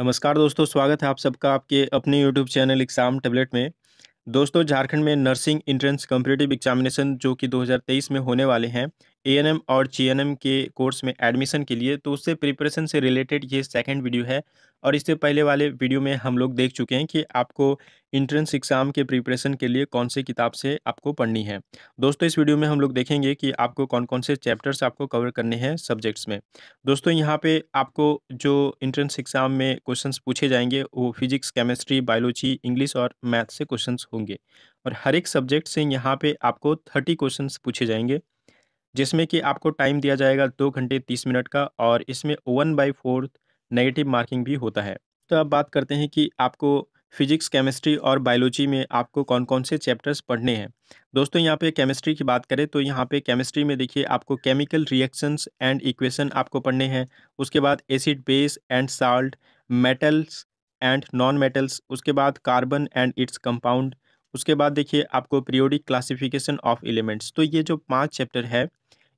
नमस्कार दोस्तों स्वागत है आप सबका आपके अपने यूट्यूब चैनल एग्ज़ाम टेबलेट में दोस्तों झारखंड में नर्सिंग इंट्रेंस कम्पिटेटिव एग्जामिनेशन जो कि 2023 में होने वाले हैं एएनएम और जीएनएम के कोर्स में एडमिशन के लिए तो उससे प्रिपरेशन से रिलेटेड ये सेकंड वीडियो है और इससे पहले वाले वीडियो में हम लोग देख चुके हैं कि आपको इंट्रेंस एग्ज़ाम के प्रिपरेशन के लिए कौन से किताब से आपको पढ़नी है दोस्तों इस वीडियो में हम लोग देखेंगे कि आपको कौन कौन से चैप्टर्स आपको कवर करने हैं सब्जेक्ट्स में दोस्तों यहाँ पे आपको जो इंट्रेंस एग्ज़ाम में क्वेश्चंस पूछे जाएंगे वो फिजिक्स केमिस्ट्री बायोलॉजी इंग्लिश और मैथ से क्वेश्चन होंगे और हर एक सब्जेक्ट से यहाँ पर आपको थर्टी क्वेश्चन पूछे जाएंगे जिसमें कि आपको टाइम दिया जाएगा दो घंटे तीस मिनट का और इसमें one by fourth negative marking भी होता है तो अब बात करते हैं कि आपको फिजिक्स केमिस्ट्री और बायोलॉजी में आपको कौन कौन से चैप्टर्स पढ़ने हैं दोस्तों यहाँ पे केमिस्ट्री की बात करें तो यहाँ पे केमिस्ट्री में देखिए आपको केमिकल रिएक्शंस एंड इक्वेशन आपको पढ़ने हैं उसके बाद acid base and salt metals and non metals उसके बाद कार्बन एंड इट्स कंपाउंड उसके बाद देखिए आपको पीरियोडिक क्लासिफिकेशन ऑफ एलिमेंट्स तो ये जो पाँच चैप्टर है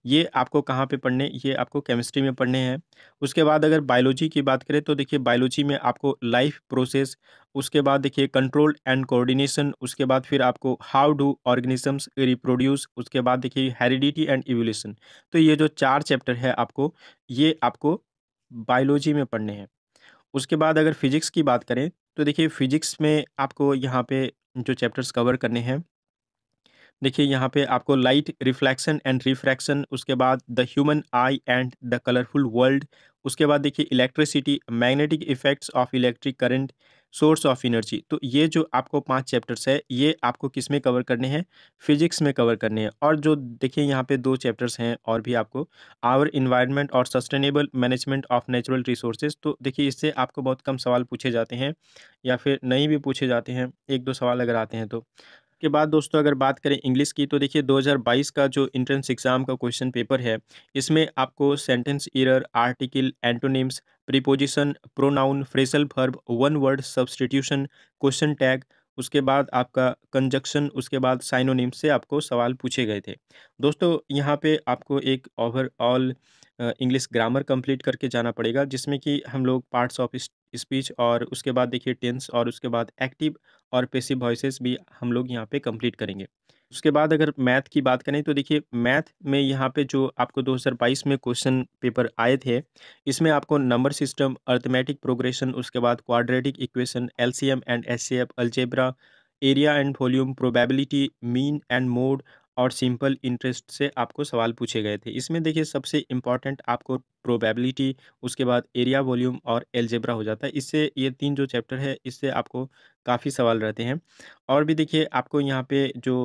ये आपको कहाँ पे पढ़ने ये आपको केमिस्ट्री में पढ़ने हैं उसके बाद अगर बायोलॉजी की बात करें तो देखिए बायोलॉजी में आपको लाइफ प्रोसेस उसके बाद देखिए कंट्रोल एंड कोऑर्डिनेशन उसके बाद फिर आपको हाउ डू ऑर्गेनिजम्स रिप्रोड्यूस उसके बाद देखिए हेरिडिटी एंड इवोल्यूशन तो ये जो चार चैप्टर है आपको ये आपको बायोलॉजी में पढ़ने हैं उसके बाद अगर फिजिक्स की बात करें तो देखिए फिजिक्स में आपको यहाँ पे जो चैप्टर्स कवर करने हैं देखिए यहाँ पे आपको लाइट रिफ्लेक्शन एंड रिफ्रैक्शन उसके बाद the human eye and the colourful world उसके बाद देखिए electricity magnetic effects of electric current source of energy तो ये जो आपको पांच चैप्टर्स है ये आपको किस में कवर करने हैं फिजिक्स में कवर करने हैं और जो देखिए यहाँ पे दो चैप्टर्स हैं और भी आपको आवर इन्वायरमेंट और sustainable management of natural resources तो देखिए इससे आपको बहुत कम सवाल पूछे जाते हैं या फिर नहीं भी पूछे जाते हैं एक दो सवाल अगर आते हैं तो के बाद दोस्तों अगर बात करें इंग्लिश की तो देखिए 2022 का जो इंट्रेंस एग्ज़ाम का क्वेश्चन पेपर है इसमें आपको sentence error article antonyms preposition pronoun phrasal verb one word substitution question tag उसके बाद आपका कंजक्शन उसके बाद साइनोनिम से आपको सवाल पूछे गए थे दोस्तों यहाँ पे आपको एक ओवरऑल इंग्लिश ग्रामर कंप्लीट करके जाना पड़ेगा जिसमें कि हम लोग पार्ट्स ऑफ स्पीच और उसके बाद देखिए टेंस और उसके बाद एक्टिव और पेसिव वॉइसेस भी हम लोग यहाँ पर कम्प्लीट करेंगे उसके बाद अगर मैथ की बात करें तो देखिए मैथ में यहाँ पे जो आपको 2022 में क्वेश्चन पेपर आए थे इसमें आपको नंबर सिस्टम अर्थमेटिक प्रोग्रेशन उसके बाद quadratic equation LCM and S algebra area and volume probability mean and mode और सिंपल इंटरेस्ट से आपको सवाल पूछे गए थे इसमें देखिए सबसे इम्पॉर्टेंट आपको प्रोबेबिलिटी उसके बाद एरिया वॉल्यूम और एलजेब्रा हो जाता है इससे ये तीन जो चैप्टर है इससे आपको काफ़ी सवाल रहते हैं और भी देखिए आपको यहाँ पे जो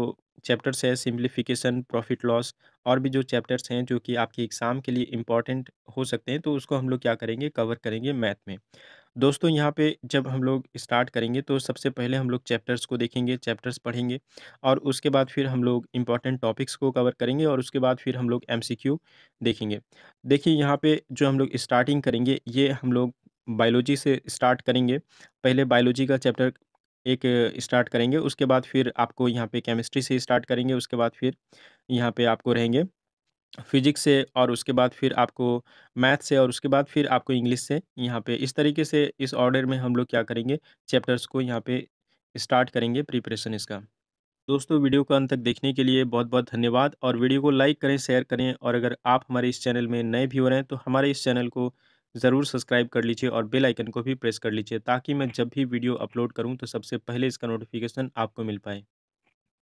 चैप्टर्स है सिम्प्लीफिकेशन प्रॉफिट लॉस और भी जो चैप्टर्स हैं जो कि आपके एग्ज़ाम के लिए इम्पॉर्टेंट हो सकते हैं तो उसको हम लोग क्या करेंगे कवर करेंगे मैथ में दोस्तों यहाँ पे जब हम लोग स्टार्ट करेंगे तो सबसे पहले हम लोग चैप्टर्स को देखेंगे चैप्टर्स पढ़ेंगे और उसके बाद फिर हम लोग इंपॉर्टेंट टॉपिक्स को कवर करेंगे और उसके बाद फिर हम लोग एम देखेंगे देखिए यहाँ पर जो हम लोग स्टार्टिंग करेंगे ये हम लोग बायोलॉजी से स्टार्ट करेंगे पहले बायोलॉजी का चैप्टर एक स्टार्ट करेंगे उसके बाद फिर आपको यहाँ पे केमिस्ट्री से स्टार्ट करेंगे उसके बाद फिर यहाँ पे आपको रहेंगे फिजिक्स से और उसके बाद फिर आपको मैथ से और उसके बाद फिर आपको इंग्लिश से यहाँ पे इस तरीके से इस ऑर्डर में हम लोग क्या करेंगे चैप्टर्स को यहाँ पे स्टार्ट करेंगे प्रिपरेशन इसका दोस्तों वीडियो का अंत तक देखने के लिए बहुत बहुत धन्यवाद और वीडियो को लाइक करें शेयर करें और अगर आप हमारे इस चैनल में नए भी हो रहे हैं तो हमारे इस चैनल को ज़रूर सब्सक्राइब कर लीजिए और बेल आइकन को भी प्रेस कर लीजिए ताकि मैं जब भी वीडियो अपलोड करूँ तो सबसे पहले इसका नोटिफिकेशन आपको मिल पाए